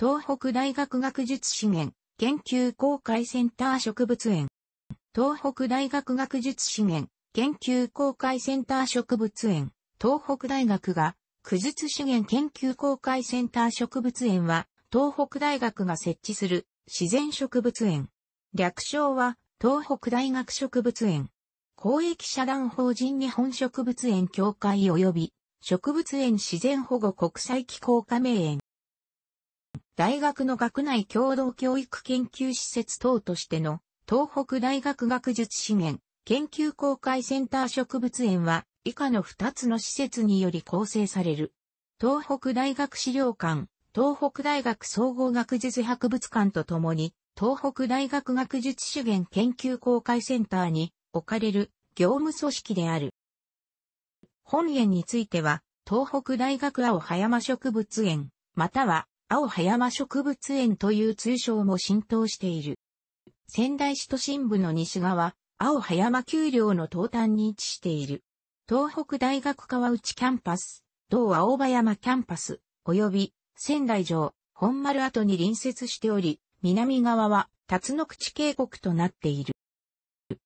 東北大学学術資源研究公開センター植物園。東北大学学術資源研究公開センター植物園。東北大学が、区術資源研究公開センター植物園は、東北大学が設置する自然植物園。略称は、東北大学植物園。公益社団法人日本植物園協会及び、植物園自然保護国際機構加盟園。大学の学内共同教育研究施設等としての東北大学学術資源研究公開センター植物園は以下の2つの施設により構成される。東北大学資料館、東北大学総合学術博物館とともに、東北大学学術資源研究公開センターに置かれる業務組織である。本園については、東北大学青葉山植物園、または青葉山植物園という通称も浸透している。仙台市都心部の西側、青葉山丘陵の東端に位置している。東北大学川内キャンパス、同青葉山キャンパス、及び仙台城、本丸跡に隣接しており、南側は辰野口渓谷となっている。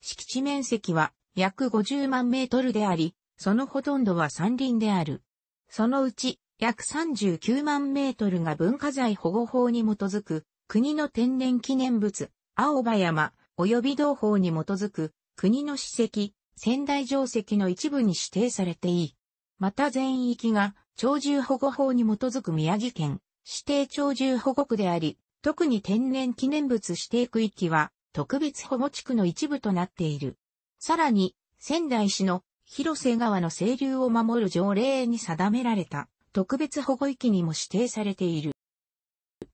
敷地面積は約50万メートルであり、そのほとんどは山林である。そのうち約39万メートルが文化財保護法に基づく、国の天然記念物、青葉山、及び同法に基づく、国の史跡、仙台城跡の一部に指定されていい。また全域が、鳥獣保護法に基づく宮城県、指定鳥獣保護区であり、特に天然記念物指定区域は、特別保護地区の一部となっている。さらに、仙台市の広瀬川の清流を守る条例に定められた。特別保護域にも指定されている。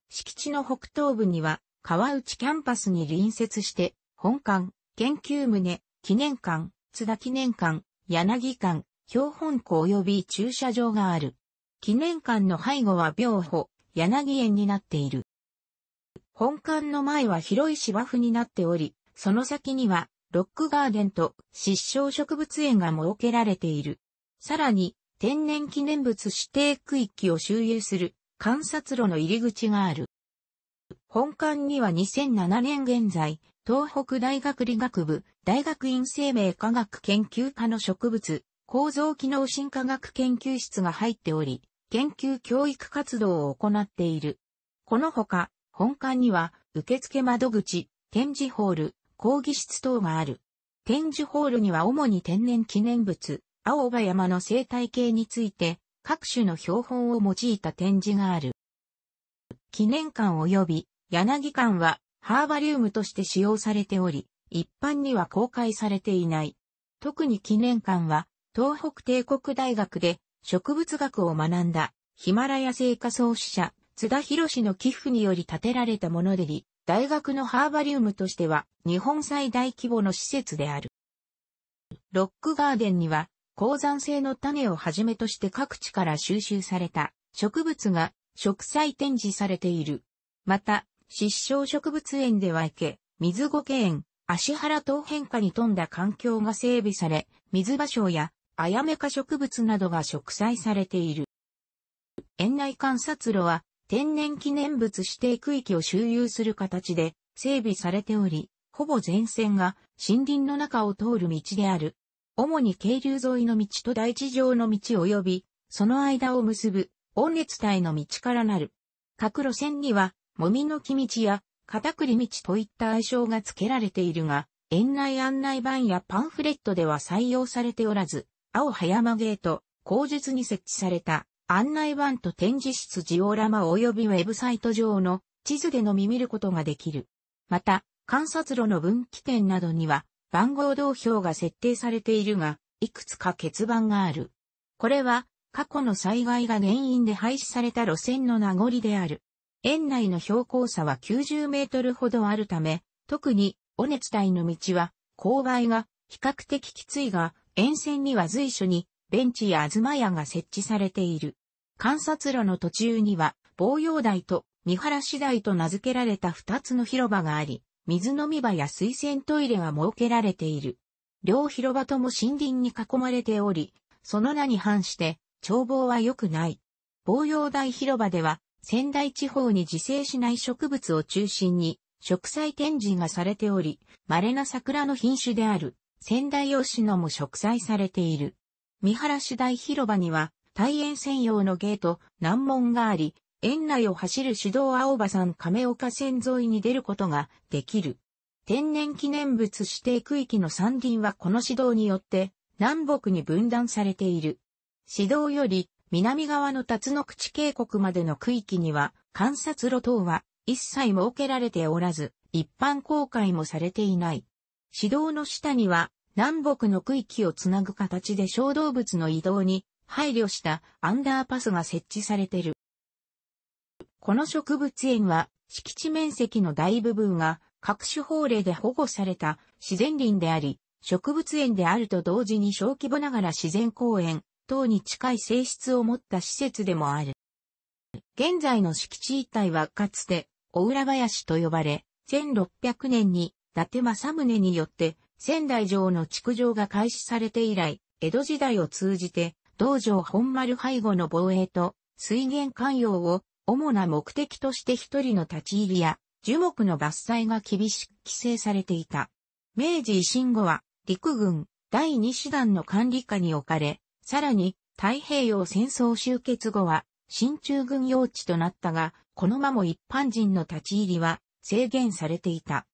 敷地の北東部には、川内キャンパスに隣接して、本館、研究棟、記念館、津田記念館、柳館、標本庫及び駐車場がある。記念館の背後は病保、柳園になっている。本館の前は広い芝生になっており、その先にはロックガーデンと失笑植物園が設けられている。さらに、天然記念物指定区域を周遊する観察路の入り口がある。本館には2007年現在、東北大学理学部、大学院生命科学研究科の植物、構造機能進化学研究室が入っており、研究教育活動を行っている。このほか、本館には、受付窓口、展示ホール、講義室等がある。展示ホールには主に天然記念物、青葉山の生態系について各種の標本を用いた展示がある。記念館及び柳館はハーバリウムとして使用されており、一般には公開されていない。特に記念館は東北帝国大学で植物学を学んだヒマラヤ製菓創始者津田博士の寄付により建てられたものであり、大学のハーバリウムとしては日本最大規模の施設である。ロックガーデンには鉱山性の種をはじめとして各地から収集された植物が植栽展示されている。また、失笑植物園では池、水苔園、足原等変化に富んだ環境が整備され、水芭蕉やアヤメ科植物などが植栽されている。園内観察路は天然記念物指定区域を周遊する形で整備されており、ほぼ全線が森林の中を通る道である。主に渓流沿いの道と大地上の道及び、その間を結ぶ、温熱帯の道からなる。各路線には、もみの木道や、片栗道といった愛称が付けられているが、園内案内板やパンフレットでは採用されておらず、青葉山ゲート、口述に設置された案内板と展示室ジオラマ及びウェブサイト上の地図でのみ見ることができる。また、観察路の分岐点などには、番号同票が設定されているが、いくつか欠番がある。これは、過去の災害が原因で廃止された路線の名残である。園内の標高差は90メートルほどあるため、特に、尾根地帯の道は、勾配が比較的きついが、沿線には随所に、ベンチやあずま屋が設置されている。観察路の途中には、防洋台と見晴らし台と名付けられた二つの広場があり、水飲み場や水洗トイレは設けられている。両広場とも森林に囲まれており、その名に反して、眺望は良くない。防洋大広場では、仙台地方に自生しない植物を中心に、植栽展示がされており、稀な桜の品種である、仙台吉野も植栽されている。三原市大広場には、大円専用のゲート、難門があり、園内を走る指道青葉山亀岡線沿いに出ることができる。天然記念物指定区域の山林はこの指導によって南北に分断されている。指導より南側の辰野口渓谷までの区域には観察路等は一切設けられておらず、一般公開もされていない。指導の下には南北の区域をつなぐ形で小動物の移動に配慮したアンダーパスが設置されている。この植物園は敷地面積の大部分が各種法令で保護された自然林であり、植物園であると同時に小規模ながら自然公園等に近い性質を持った施設でもある。現在の敷地一帯はかつて大浦林と呼ばれ、1600年に伊達政宗によって仙台城の築城が開始されて以来、江戸時代を通じて道場本丸背後の防衛と水源関与を主な目的として一人の立ち入りや樹木の伐採が厳しく規制されていた。明治維新後は陸軍第二師団の管理下に置かれ、さらに太平洋戦争終結後は新中軍用地となったが、このまも一般人の立ち入りは制限されていた。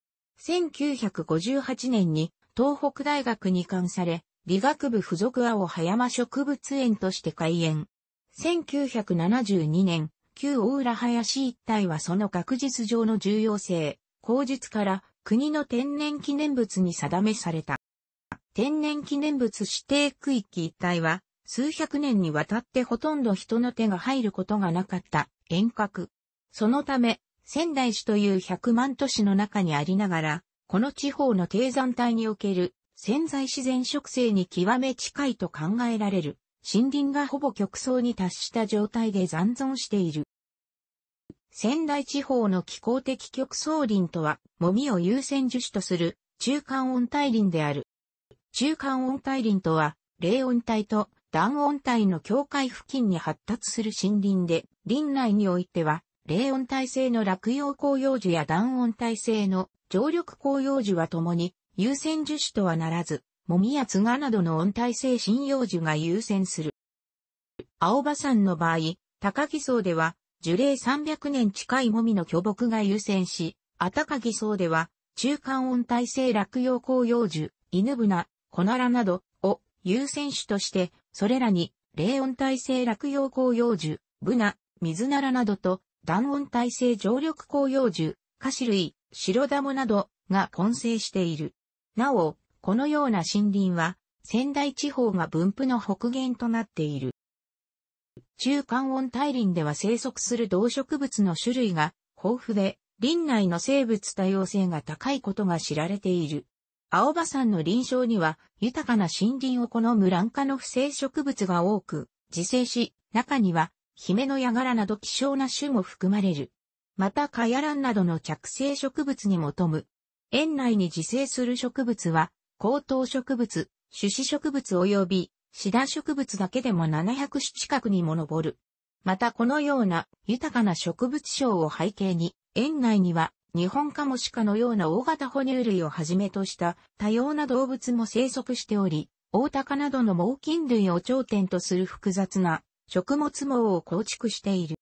1958年に東北大学に関され、理学部附属青葉山植物園として開園。1972年、旧大浦林一帯はその学術上の重要性、口述から国の天然記念物に定めされた。天然記念物指定区域一帯は、数百年にわたってほとんど人の手が入ることがなかった遠隔。そのため、仙台市という百万都市の中にありながら、この地方の低山帯における潜在自然植生に極め近いと考えられる。森林がほぼ極層に達した状態で残存している。仙台地方の気候的極層林とは、もみを優先樹種とする中間温帯林である。中間温帯林とは、冷温帯と暖温帯の境界付近に発達する森林で、林内においては、冷温帯性の落葉紅葉樹や暖温帯性の常緑紅葉樹は共に優先樹種とはならず、もみやつがなどの温帯性針葉樹が優先する。青葉山の場合、高木層では樹齢300年近いもみの巨木が優先し、か木層では中間温帯性落葉紅葉樹、犬ナ、コナラなどを優先種として、それらに、霊温帯性落葉紅葉樹、ブナ、水奈良などと、断温帯性常緑紅葉樹、菓子類、白ダムなどが混成している。なお、このような森林は、仙台地方が分布の北限となっている。中間温帯林では生息する動植物の種類が豊富で、林内の生物多様性が高いことが知られている。青葉山の臨床には豊かな森林を好む乱化の不正植物が多く、自生し、中には、姫のヤガラなど希少な種も含まれる。またカヤランなどの着生植物にも富む。園内に自生する植物は、高等植物、種子植物及びシダ植物だけでも700種近くにも上る。またこのような豊かな植物賞を背景に、園内には日本カモシカのような大型哺乳類をはじめとした多様な動物も生息しており、大鷹などの猛禽類を頂点とする複雑な食物網を構築している。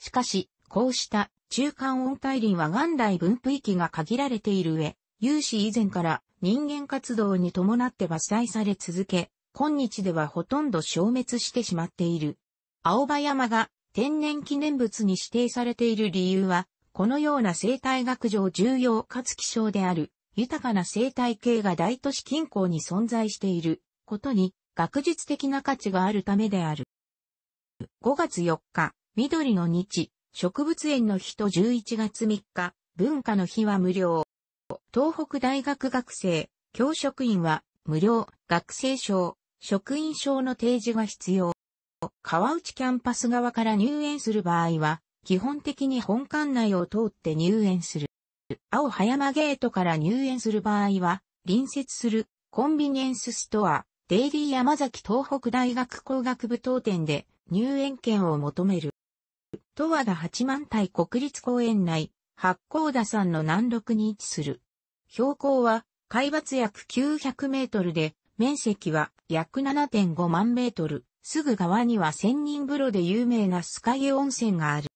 しかし、こうした中間温帯林は元来分布域が限られている上、有史以前から人間活動に伴って伐採され続け、今日ではほとんど消滅してしまっている。青葉山が天然記念物に指定されている理由は、このような生態学上重要かつ希少である、豊かな生態系が大都市近郊に存在していることに学術的な価値があるためである。5月4日、緑の日、植物園の日と11月3日、文化の日は無料。東北大学学生、教職員は、無料、学生証、職員証の提示が必要。川内キャンパス側から入園する場合は、基本的に本館内を通って入園する。青葉山ゲートから入園する場合は、隣接するコンビニエンスストア、デイリー山崎東北大学工学部等店で入園券を求める。十和田八幡平国立公園内、八甲田山の南麓に位置する標高は海抜約900メートルで、面積は約7.5万メートル。すぐ側には千人風呂で有名なスカイ温泉がある。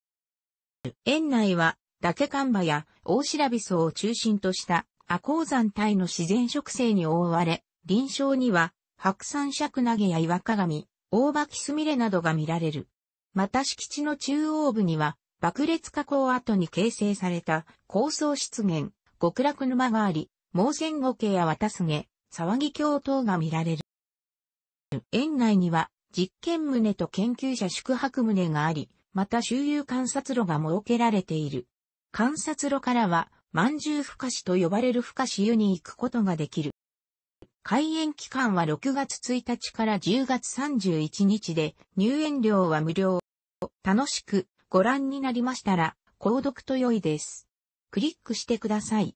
園内は、岳看板や大白びそを中心とした阿高山帯の自然植生に覆われ、臨床には白山尺投げや岩鏡、大葉キスミレなどが見られる。また敷地の中央部には、爆裂加工跡に形成された高層湿原、極楽沼があり、戦仙家や綿げ、騒ぎ教等が見られる。園内には実験棟と研究者宿泊棟があり、また周遊観察路が設けられている。観察路からは、万獣深市と呼ばれる深市湯に行くことができる。開園期間は6月1日から10月31日で、入園料は無料。楽しくご覧になりましたら、購読と良いです。クリックしてください。